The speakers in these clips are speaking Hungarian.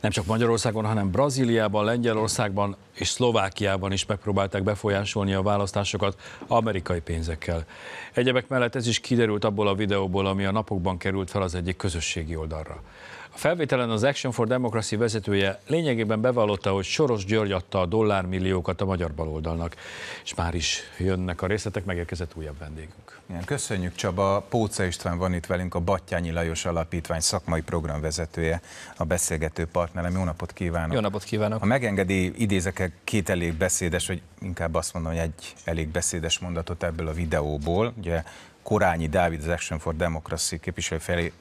nem csak Magyarországon, hanem Brazíliában, Lengyelországban és Szlovákiában is megpróbálták befolyásolni a választásokat amerikai pénzekkel. Egyebek mellett ez is kiderült abból a videóból, ami a napokban került fel az egyik közösségi oldalra. A felvételen az Action for Democracy vezetője lényegében bevallotta, hogy Soros György adta a dollármilliókat a magyar baloldalnak. És már is jönnek a részletek, megérkezett újabb vendégünk. Igen, köszönjük Csaba. Póca István van itt velünk, a Battyányi Lajos Alapítvány szakmai program vezetője a beszélgető partnerem. Jó napot kívánok! Jó napot kívánok! Ha megengedi, idézek két elég beszédes, vagy inkább azt mondom, hogy egy elég beszédes mondatot ebből a videóból. Ugye Korányi Dávid, az Action for Democracy képviselő felé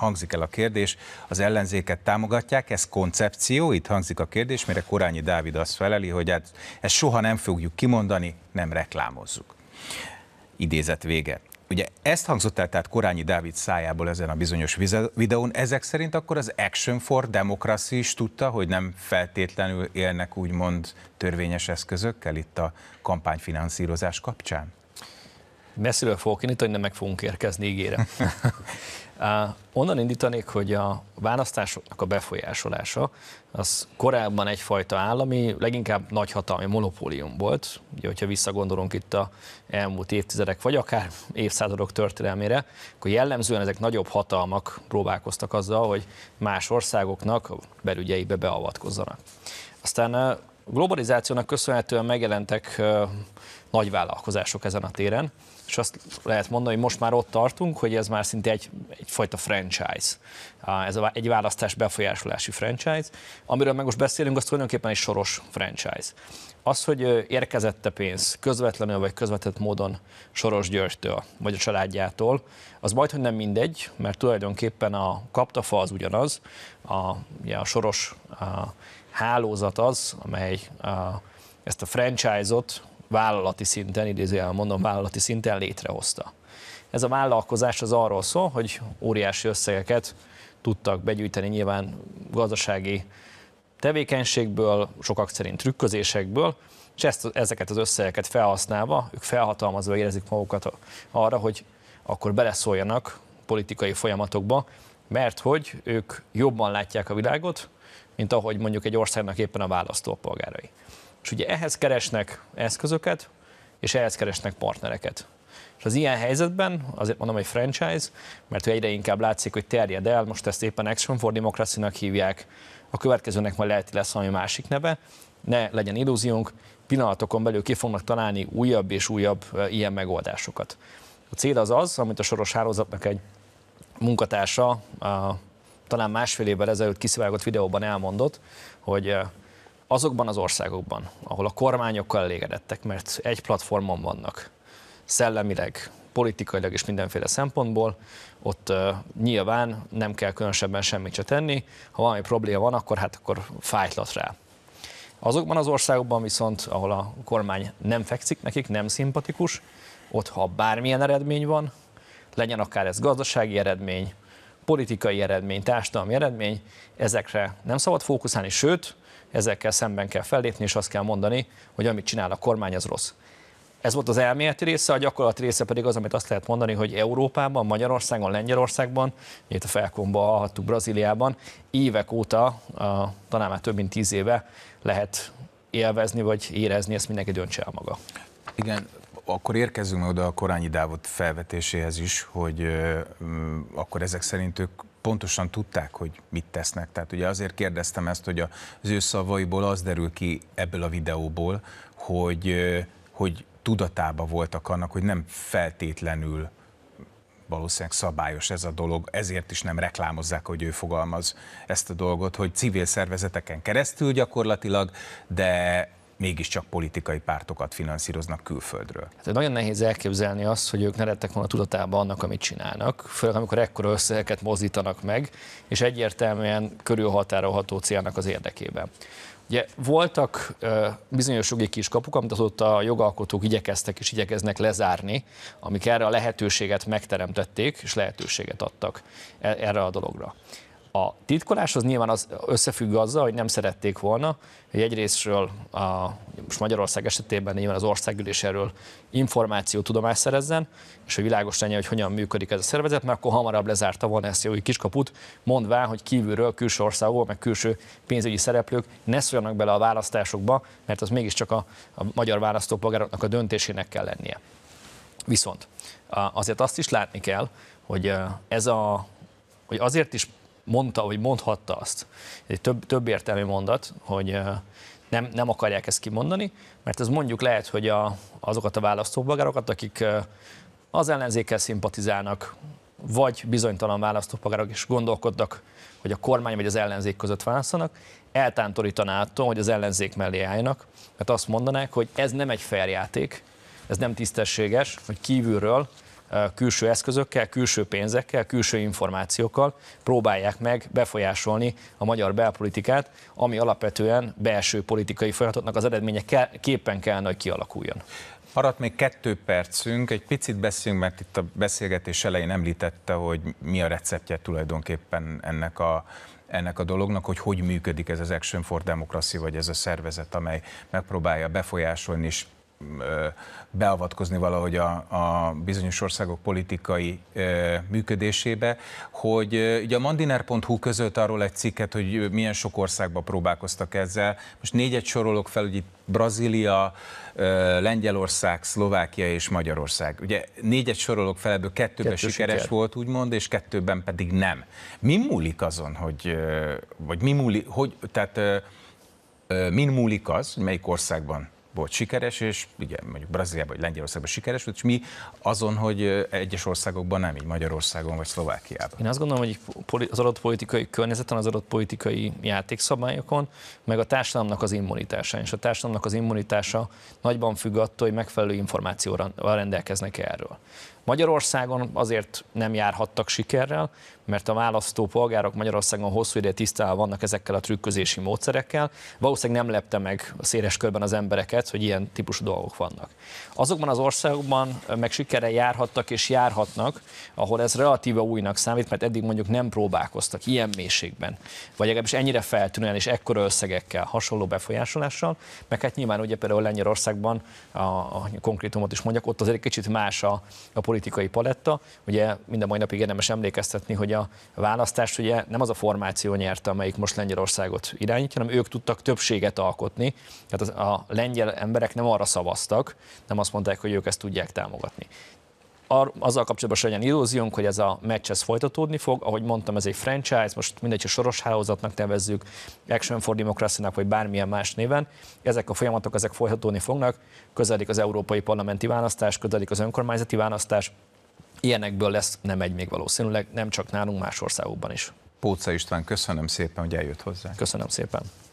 hangzik el a kérdés, az ellenzéket támogatják, ez koncepció, itt hangzik a kérdés, mire Korányi Dávid azt feleli, hogy hát ezt soha nem fogjuk kimondani, nem reklámozzuk. Idézet vége. Ugye ezt hangzott el tehát Korányi Dávid szájából ezen a bizonyos videón, ezek szerint akkor az Action for Democracy is tudta, hogy nem feltétlenül élnek úgymond törvényes eszközökkel itt a kampányfinanszírozás kapcsán? messziről fogok indítani, nem meg fogunk érkezni, ígére. Onnan indítanék, hogy a választásoknak a befolyásolása az korábban egyfajta állami, leginkább nagyhatalmi monopólium volt. Ugye, hogyha visszagondolunk itt a elmúlt évtizedek, vagy akár évszázadok történelmére, akkor jellemzően ezek nagyobb hatalmak próbálkoztak azzal, hogy más országoknak belügyeibe beavatkozzanak. Aztán a globalizációnak köszönhetően megjelentek nagy vállalkozások ezen a téren, és azt lehet mondani, hogy most már ott tartunk, hogy ez már szinte egy, egyfajta franchise. Ez egy választás befolyásolási franchise. Amiről meg most beszélünk, az tulajdonképpen egy soros franchise. Az, hogy érkezette pénz közvetlenül vagy közvetett módon Soros Györgytől, vagy a családjától, az majd, hogy nem mindegy, mert tulajdonképpen a kaptafa az ugyanaz, a, ugye a Soros a hálózat az, amely a, ezt a franchise-ot vállalati szinten, idézőjel mondom, vállalati szinten létrehozta. Ez a vállalkozás az arról szól, hogy óriási összegeket tudtak begyűjteni nyilván gazdasági tevékenységből, sokak szerint trükközésekből, és ezt, ezeket az összegeket felhasználva, ők felhatalmazva érezik magukat arra, hogy akkor beleszóljanak politikai folyamatokba, mert hogy ők jobban látják a világot, mint ahogy mondjuk egy országnak éppen a választópolgárai. És ugye ehhez keresnek eszközöket, és ehhez keresnek partnereket. És az ilyen helyzetben, azért mondom, hogy franchise, mert egyre inkább látszik, hogy terjed el, most ezt éppen Action for democracy hívják, a következőnek majd lehet, lesz valami másik neve, ne legyen illúziónk, pillanatokon belül ki fognak találni újabb és újabb ilyen megoldásokat. A cél az az, amit a soros hálózatnak egy munkatársa, a talán másfél évvel ezelőtt kiszivárgott videóban elmondott, hogy eh, azokban az országokban, ahol a kormányokkal elégedettek, mert egy platformon vannak, szellemileg, politikailag és mindenféle szempontból, ott uh, nyilván nem kell különösebben semmit se tenni, ha valami probléma van, akkor hát akkor fájtlat rá. Azokban az országokban viszont, ahol a kormány nem fekszik nekik, nem szimpatikus, ott ha bármilyen eredmény van, legyen akár ez gazdasági eredmény, politikai eredmény, társadalmi eredmény, ezekre nem szabad fókuszálni, sőt, ezekkel szemben kell fellépni, és azt kell mondani, hogy amit csinál a kormány, az rossz. Ez volt az elméleti része, a gyakorlati része pedig az, amit azt lehet mondani, hogy Európában, Magyarországon, Lengyelországban, itt a Felkomba hallhattuk Brazíliában, évek óta, talán már több mint tíz éve lehet élvezni vagy érezni, ezt mindenki döntse el maga. Igen, akkor érkezzünk oda a Korányi Dávod felvetéséhez is, hogy mm, akkor ezek szerint ők pontosan tudták, hogy mit tesznek. Tehát ugye azért kérdeztem ezt, hogy az ő szavaiból az derül ki ebből a videóból, hogy, hogy tudatába voltak annak, hogy nem feltétlenül valószínűleg szabályos ez a dolog, ezért is nem reklámozzák, hogy ő fogalmaz ezt a dolgot, hogy civil szervezeteken keresztül gyakorlatilag, de mégiscsak politikai pártokat finanszíroznak külföldről. Hát nagyon nehéz elképzelni azt, hogy ők ne lettek volna tudatában annak, amit csinálnak, főleg amikor ekkora összegeket mozdítanak meg, és egyértelműen körülhatárolható célnak az érdekében. Ugye voltak ö, bizonyos jogi kiskapuk, amit azóta a jogalkotók igyekeztek és igyekeznek lezárni, amik erre a lehetőséget megteremtették és lehetőséget adtak e-, erre a dologra. A titkoláshoz nyilván az összefügg azzal, hogy nem szerették volna, hogy egyrésztről a, most Magyarország esetében nyilván az országgyűlés erről információ, tudomást szerezzen, és hogy világos lenne, hogy hogyan működik ez a szervezet, mert akkor hamarabb lezárta volna ezt a új kiskaput, mondván, hogy kívülről, külső országból, meg külső pénzügyi szereplők ne szóljanak bele a választásokba, mert az mégiscsak a, a magyar választópolgároknak a döntésének kell lennie. Viszont azért azt is látni kell, hogy ez a hogy azért is mondta, vagy mondhatta azt, egy több, több értelmi mondat, hogy nem, nem akarják ezt kimondani, mert ez mondjuk lehet, hogy a, azokat a választópolgárokat, akik az ellenzékkel szimpatizálnak, vagy bizonytalan választópolgárok is gondolkodnak, hogy a kormány vagy az ellenzék között választanak, eltántorítaná attól, hogy az ellenzék mellé álljanak, mert azt mondanák, hogy ez nem egy feljáték, ez nem tisztességes, hogy kívülről külső eszközökkel, külső pénzekkel, külső információkkal próbálják meg befolyásolni a magyar belpolitikát, ami alapvetően belső politikai folyamatoknak az eredménye képen kellene, hogy kialakuljon. Maradt még kettő percünk, egy picit beszéljünk, mert itt a beszélgetés elején említette, hogy mi a receptje tulajdonképpen ennek a, ennek a dolognak, hogy hogy működik ez az Action for Democracy, vagy ez a szervezet, amely megpróbálja befolyásolni és beavatkozni valahogy a, a bizonyos országok politikai működésébe, hogy ugye a mandiner.hu közölt arról egy cikket, hogy milyen sok országban próbálkoztak ezzel. Most négyet sorolok fel, hogy itt Brazília, Lengyelország, Szlovákia és Magyarország. Ugye négyet sorolok fel, ebből kettőben Kettő sikeres siker. volt, úgymond, és kettőben pedig nem. Mi múlik azon, hogy, vagy mi múlik, hogy, tehát min múlik az, hogy melyik országban volt sikeres, és ugye mondjuk Brazíliában vagy Lengyelországban sikeres volt, és mi azon, hogy egyes országokban nem, így Magyarországon vagy Szlovákiában. Én azt gondolom, hogy az adott politikai környezeten, az adott politikai játékszabályokon, meg a társadalomnak az immunitása, és a társadalomnak az immunitása nagyban függ attól, hogy megfelelő információval rendelkeznek -e erről. Magyarországon azért nem járhattak sikerrel, mert a választó polgárok Magyarországon hosszú ideje tisztában vannak ezekkel a trükközési módszerekkel. Valószínűleg nem lepte meg széles körben az embereket, tehetsz, hogy ilyen típusú dolgok vannak. Azokban az országokban meg sikere járhattak és járhatnak, ahol ez relatíve újnak számít, mert eddig mondjuk nem próbálkoztak ilyen mélységben, vagy legalábbis ennyire feltűnően és ekkora összegekkel, hasonló befolyásolással, meg hát nyilván ugye például Lengyelországban, a, a konkrétumot is mondjak, ott azért egy kicsit más a, a politikai paletta, ugye minden mai napig érdemes emlékeztetni, hogy a választást ugye nem az a formáció nyerte, amelyik most Lengyelországot irányítja, hanem ők tudtak többséget alkotni, tehát az, a lengyel emberek nem arra szavaztak, nem azt mondták, hogy ők ezt tudják támogatni azzal kapcsolatban se legyen illúziónk, hogy ez a meccs ez folytatódni fog. Ahogy mondtam, ez egy franchise, most mindegy, hogy soros hálózatnak nevezzük, Action for democracy vagy bármilyen más néven. Ezek a folyamatok ezek folytatódni fognak. Közeledik az európai parlamenti választás, közeledik az önkormányzati választás. Ilyenekből lesz nem egy még valószínűleg, nem csak nálunk, más országokban is. Póca István, köszönöm szépen, hogy eljött hozzá. Köszönöm szépen.